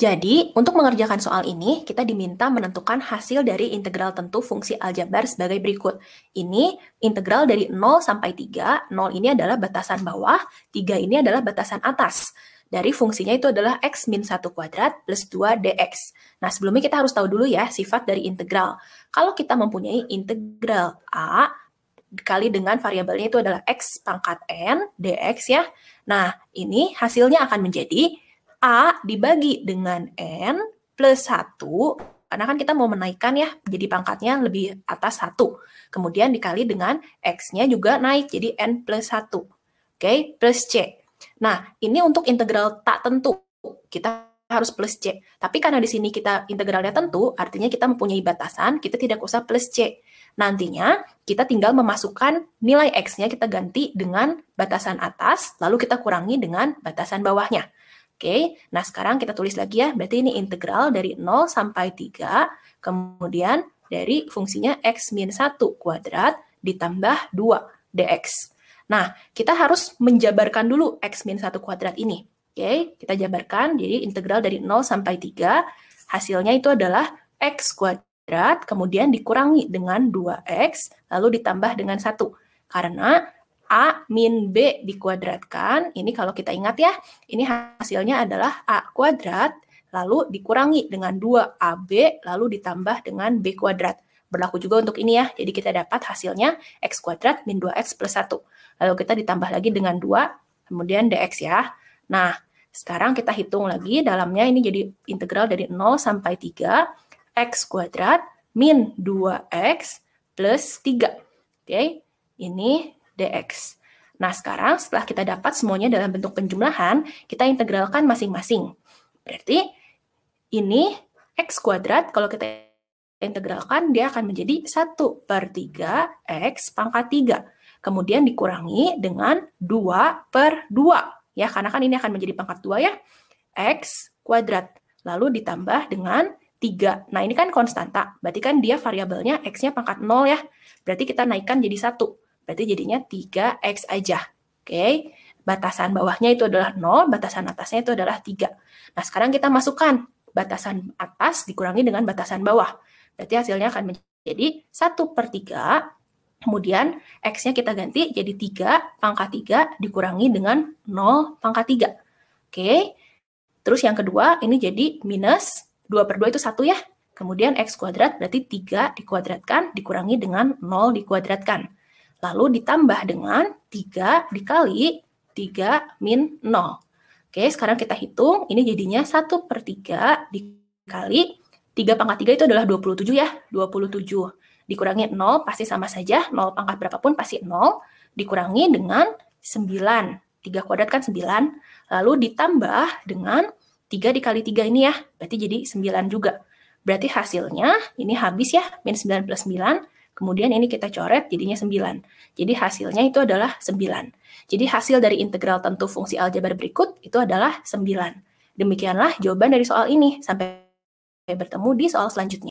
Jadi, untuk mengerjakan soal ini, kita diminta menentukan hasil dari integral tentu fungsi aljabar sebagai berikut. Ini integral dari 0 sampai 3, 0 ini adalah batasan bawah, 3 ini adalah batasan atas. Dari fungsinya itu adalah x min 1 kuadrat plus 2 dx. Nah, sebelumnya kita harus tahu dulu ya sifat dari integral. Kalau kita mempunyai integral A, dikali dengan variabelnya itu adalah x pangkat n dx ya. Nah, ini hasilnya akan menjadi A dibagi dengan N plus 1, karena kan kita mau menaikkan ya, jadi pangkatnya lebih atas 1. Kemudian dikali dengan X-nya juga naik, jadi N plus 1. Oke, okay? plus C. Nah, ini untuk integral tak tentu. Kita harus plus C. Tapi karena di sini kita integralnya tentu, artinya kita mempunyai batasan, kita tidak usah plus C. Nantinya kita tinggal memasukkan nilai X-nya kita ganti dengan batasan atas, lalu kita kurangi dengan batasan bawahnya. Oke, nah sekarang kita tulis lagi ya, berarti ini integral dari 0 sampai 3, kemudian dari fungsinya x min 1 kuadrat ditambah 2 dx. Nah, kita harus menjabarkan dulu x min 1 kuadrat ini. Oke, kita jabarkan, jadi integral dari 0 sampai 3, hasilnya itu adalah x kuadrat, kemudian dikurangi dengan 2x, lalu ditambah dengan 1. Karena A min B dikuadratkan. Ini kalau kita ingat ya, ini hasilnya adalah A kuadrat, lalu dikurangi dengan 2AB, lalu ditambah dengan B kuadrat. Berlaku juga untuk ini ya, jadi kita dapat hasilnya X kuadrat min 2X plus 1. Lalu kita ditambah lagi dengan 2, kemudian DX ya. Nah, sekarang kita hitung lagi dalamnya ini jadi integral dari 0 sampai 3, X kuadrat min 2X plus 3. Oke, ini dx. Nah, sekarang setelah kita dapat semuanya dalam bentuk penjumlahan, kita integralkan masing-masing. Berarti ini x kuadrat kalau kita integralkan dia akan menjadi 1 per 3 x pangkat 3. Kemudian dikurangi dengan 2 per 2. Ya, karena kan ini akan menjadi pangkat 2 ya. x kuadrat. Lalu ditambah dengan 3. Nah, ini kan konstanta. Berarti kan dia variabelnya x-nya pangkat 0 ya. Berarti kita naikkan jadi 1 Berarti jadinya 3x aja. Oke. Okay? Batasan bawahnya itu adalah 0, batasan atasnya itu adalah 3. Nah, sekarang kita masukkan batasan atas dikurangi dengan batasan bawah. Berarti hasilnya akan menjadi 1 per 3, kemudian X-nya kita ganti jadi 3 pangkat 3 dikurangi dengan 0 pangkat 3. Oke, terus yang kedua ini jadi minus 2 per 2 itu 1 ya. Kemudian X kuadrat berarti 3 dikuadratkan dikurangi dengan 0 dikuadratkan. Lalu ditambah dengan 3 dikali 3 min 0. Oke, sekarang kita hitung. Ini jadinya 1 per 3 dikali 3 pangkat 3 itu adalah 27 ya, 27. Dikurangi 0 pasti sama saja, 0 pangkat berapapun pasti 0. Dikurangi dengan 9. 3 kuadrat kan 9. Lalu ditambah dengan 3 dikali 3 ini ya, berarti jadi 9 juga. Berarti hasilnya ini habis ya, min 9 plus 9 Kemudian ini kita coret jadinya 9. Jadi hasilnya itu adalah 9. Jadi hasil dari integral tentu fungsi aljabar berikut itu adalah 9. Demikianlah jawaban dari soal ini. Sampai bertemu di soal selanjutnya.